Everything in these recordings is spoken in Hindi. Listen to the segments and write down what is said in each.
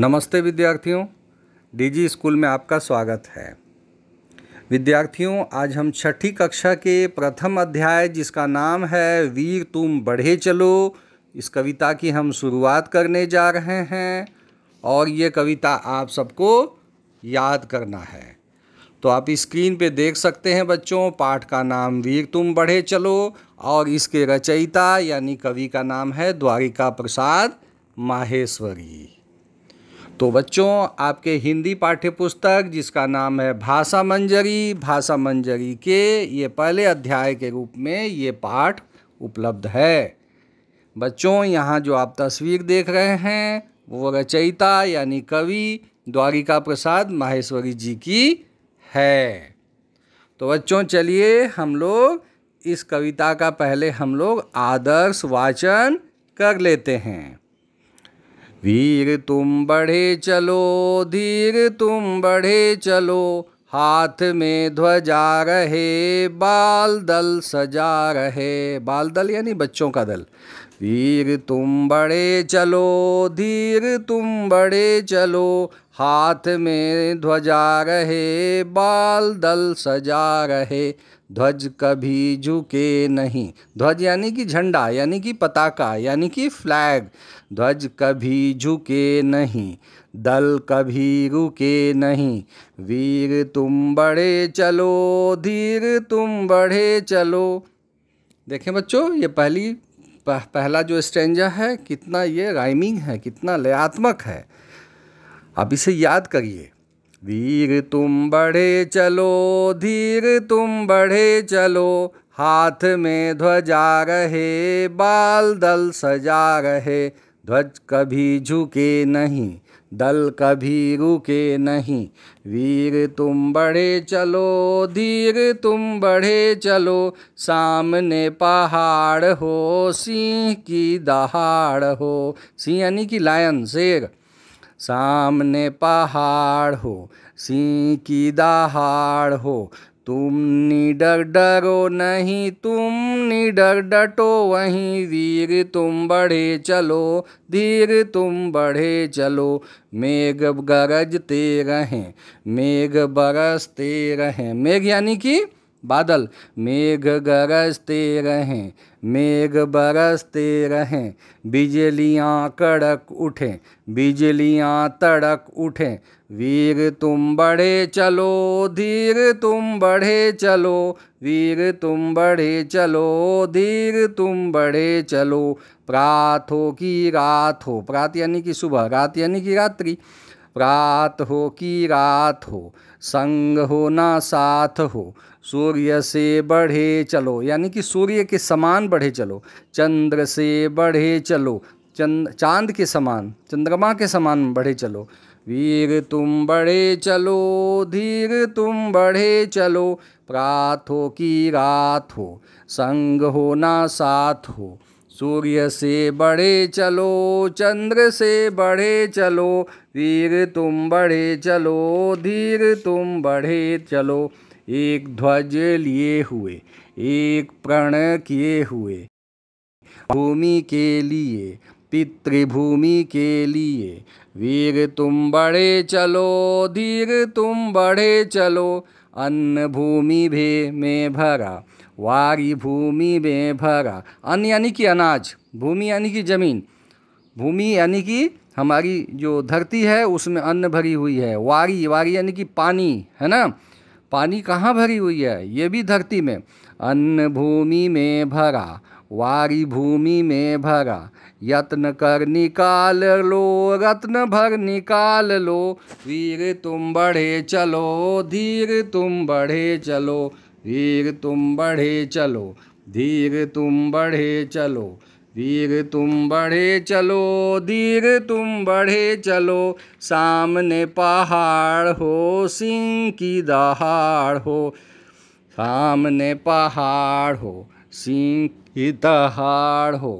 नमस्ते विद्यार्थियों डीजी स्कूल में आपका स्वागत है विद्यार्थियों आज हम छठी कक्षा के प्रथम अध्याय जिसका नाम है वीर तुम बढ़े चलो इस कविता की हम शुरुआत करने जा रहे हैं और ये कविता आप सबको याद करना है तो आप स्क्रीन पे देख सकते हैं बच्चों पाठ का नाम वीर तुम बढ़े चलो और इसके रचयिता यानी कवि का नाम है द्वारिका प्रसाद माहेश्वरी तो बच्चों आपके हिंदी पाठ्य पुस्तक जिसका नाम है भाषा मंजरी भाषा मंजरी के ये पहले अध्याय के रूप में ये पाठ उपलब्ध है बच्चों यहाँ जो आप तस्वीर देख रहे हैं वो रचयिता यानी कवि द्वारिका प्रसाद माहेश्वरी जी की है तो बच्चों चलिए हम लोग इस कविता का पहले हम लोग आदर्श वाचन कर लेते हैं वीर तुम बढ़े चलो धीर तुम बढ़े चलो हाथ में ध्वजा रहे बाल दल सजा रहे बाल दल यानी बच्चों का दल वीर तुम बड़े चलो धीर तुम बड़े चलो हाथ में ध्वजा रहे बाल दल सजा रहे ध्वज कभी झुके नहीं ध्वज यानी कि झंडा यानी कि पताका यानी कि फ्लैग ध्वज कभी झुके नहीं दल कभी रुके नहीं वीर तुम बढ़े चलो धीर तुम बढ़े चलो देखें बच्चों ये पहली पह, पहला जो स्टेंजा है कितना ये राइमिंग है कितना लयात्मक है अब इसे याद करिए वीर तुम बढ़े चलो धीर तुम बढ़े चलो हाथ में ध्वजा रहे बाल दल सजा रहे ध्वज कभी झुके नहीं दल कभी रुके नहीं वीर तुम बढ़े चलो धीर तुम बढ़े चलो सामने पहाड़ हो सिंह की दहाड़ हो सिंह यानी कि लायन शेर सामने पहाड़ हो सिंह की दहाड़ हो तुम निडर डरो नहीं तुम निडर डटो वहीं वीर तुम बढ़े चलो धीर तुम बढ़े चलो मेघ गरजते रहें मेघ बरसते रहें मेघ यानी कि बादल मेघ गरजते रहें मेघ बरसते रहें बिजलियाँ कड़क उठें बिजलियाँ तड़क उठें वीर तुम बढ़े चलो धीर तुम बढ़े चलो वीर तुम बढ़े चलो धीर तुम बढ़े चलो प्रात हो की रात हो प्रात यानी कि सुबह रात यानी कि रात्रि प्रात हो कि रात हो संग हो ना साथ हो सूर्य से बढ़े चलो यानी कि सूर्य के समान बढ़े चलो चंद्र से बढ़े चलो चंद चांद के समान चंद्रमा के समान बढ़े चलो वीर तुम बढ़े चलो धीर तुम बढ़े चलो प्रात हो की रात हो संग हो ना साथ हो सूर्य से बढ़े चलो चंद्र से बढ़े चलो वीर तुम बढ़े चलो धीर तुम बढ़े चलो एक ध्वज लिए हुए एक प्रण किए हुए भूमि के लिए पितृभूमि के लिए वीर तुम बढ़े चलो धीर तुम बढ़े चलो अन्न भूमि भे में भरा वारी भूमि में भरा अन्न यानी कि अनाज भूमि यानी कि जमीन भूमि यानी कि हमारी जो धरती है उसमें अन्न भरी हुई है वारी वारी यानी कि पानी है ना पानी कहाँ भरी हुई है ये भी धरती में अन्न भूमि में भरा वारी भूमि में भरा यत्न कर निकाल लो रत्न भर निकाल लो वीर तुम बढ़े चलो धीर तुम बढ़े चलो वीर तुम बढ़े चलो धीर तुम बढ़े चलो वीर तुम बढ़े चलो धीर तुम बढ़े चलो सामने पहाड़ हो सिंह की दहाड़ हो सामने पहाड़ हो सिंह की दहाड़ हो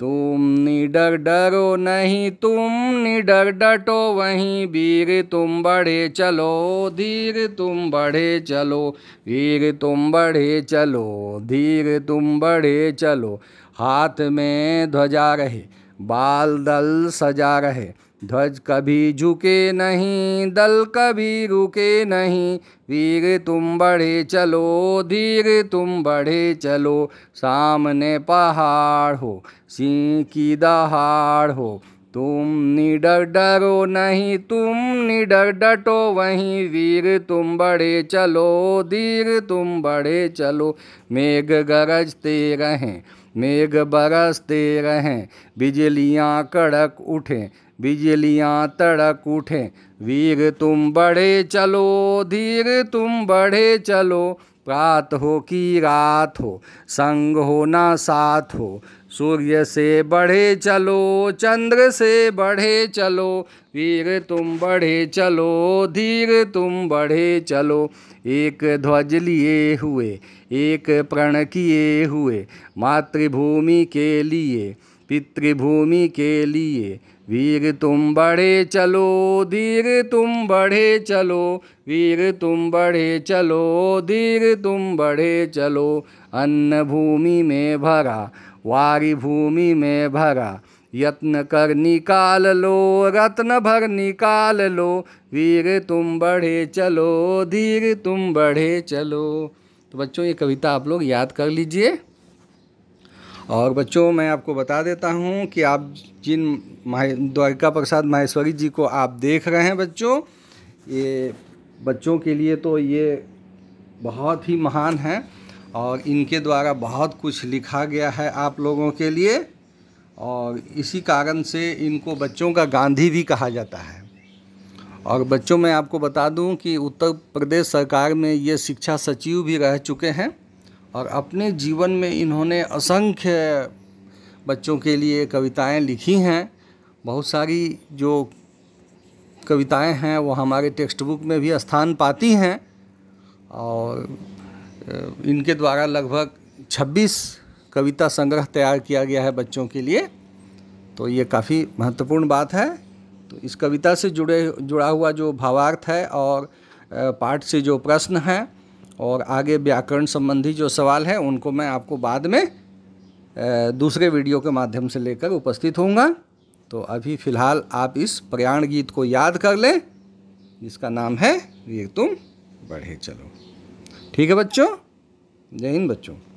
तुम निडर डरो नहीं तुम निडर डटो वहीं वीर तुम बढ़े चलो धीर तुम बढ़े चलो वीर तुम बढ़े चलो धीर तुम बढ़े चलो हाथ में ध्वजा रहे बाल दल सजा रहे ध्वज कभी झुके नहीं दल कभी रुके नहीं वीर तुम बढ़े चलो धीर तुम बढ़े चलो सामने पहाड़ हो सिंह की दहाड़ हो तुम निडर डरो नहीं तुम निडर डटो वहीं वीर तुम बढ़े चलो धीर तुम बढ़े चलो मेघ गरजते रहें मेघ बरसते रहें बिजलियाँ कड़क उठें बिजलियाँ तड़क उठें वीर तुम बढ़े चलो धीर तुम बढ़े चलो प्रात हो कि रात हो संग हो ना साथ हो सूर्य से बढ़े चलो चंद्र से बढ़े चलो वीर तुम बढ़े चलो धीर तुम बढ़े चलो एक ध्वज लिए हुए एक प्रण किए हुए मातृभूमि के लिए पितृभूमि के लिए वीर तुम बढ़े चलो धीर तुम बढ़े चलो वीर तुम बढ़े चलो धीर तुम बढ़े चलो अन्न भूमि में भरा वारी भूमि में भरा यत्न कर निकाल लो रत्न भर निकाल लो वीर तुम बढ़े चलो धीर तुम बढ़े चलो तो बच्चों ये कविता आप लोग याद कर लीजिए और बच्चों मैं आपको बता देता हूँ कि आप जिन माह द्वारिका प्रसाद माहेश्वरी जी को आप देख रहे हैं बच्चों ये बच्चों के लिए तो ये बहुत ही महान हैं और इनके द्वारा बहुत कुछ लिखा गया है आप लोगों के लिए और इसी कारण से इनको बच्चों का गांधी भी कहा जाता है और बच्चों मैं आपको बता दूं कि उत्तर प्रदेश सरकार में ये शिक्षा सचिव भी रह चुके हैं और अपने जीवन में इन्होंने असंख्य बच्चों के लिए कविताएं लिखी हैं बहुत सारी जो कविताएं हैं वो हमारे टेक्स्ट बुक में भी स्थान पाती हैं और इनके द्वारा लगभग 26 कविता संग्रह तैयार किया गया है बच्चों के लिए तो ये काफ़ी महत्वपूर्ण बात है तो इस कविता से जुड़े जुड़ा हुआ जो भावार्थ है और पाठ से जो प्रश्न हैं और आगे व्याकरण संबंधी जो सवाल हैं उनको मैं आपको बाद में दूसरे वीडियो के माध्यम से लेकर उपस्थित होऊंगा तो अभी फ़िलहाल आप इस प्रयाण गीत को याद कर लें जिसका नाम है ये तुम बढ़े चलो ठीक है बच्चों जय हिंद बच्चों